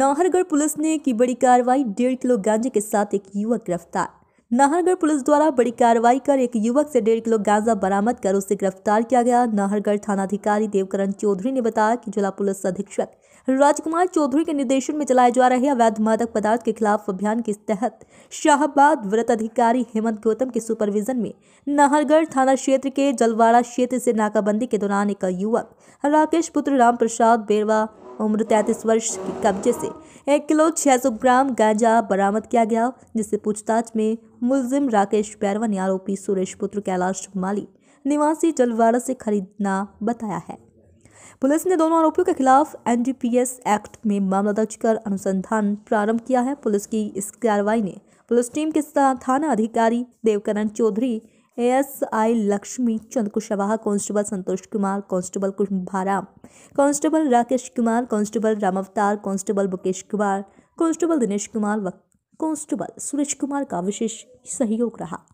Nahargarh police ने की बड़ी कार्रवाई डेढ़ किलो गांजे के साथ एक युवक गिरफ्तार नाहरगढ़ पुलिस द्वारा बड़ी कार्रवाई कर एक युवक से डेढ़ किलो गांजा बरामद कर उसे गिरफ्तार किया गया नाहरगढ़ थानाधिकारी देवकरण चौधरी ने बताया कि जिला पुलिस अधीक्षक राजकुमार चौधरी के निर्देशन में चलाए जा रहे अवैध मादक पदार्थ के खिलाफ अभियान के तहत शाहबाद व्रत अधिकारी हेमंत गौतम के सुपरविजन में नाहरगढ़ थाना क्षेत्र के जलवाड़ा क्षेत्र से नाकाबंदी के दौरान एक युवक राकेश पुत्र राम प्रसाद बेरवा उम्र तैतीस वर्ष के कब्जे से एक किलो छह सौ ग्राम गांजा बरामद किया गया जिसे पूछताछ में मुलजिम राकेश पैरवा ने आरोपी सुरेश पुत्र कैलाश माली निवासी जलवाड़ा से खरीदना बताया है पुलिस ने दोनों आरोपियों के खिलाफ एनडीपीएस एक्ट में मामला दर्ज कर अनुसंधान प्रारंभ किया है पुलिस की इस कार्रवाई ने पुलिस टीम के थाना अधिकारी Devkaran Chaudhary S I Laxmi Chand Kushwaha constable Santosh Kumar constable Kumbhara constable Rakesh Kumar constable Avtar constable Mukesh Kumar constable Dinesh Kumar व कांस्टेबल सुरेश कुमार का विशेष सहयोग रहा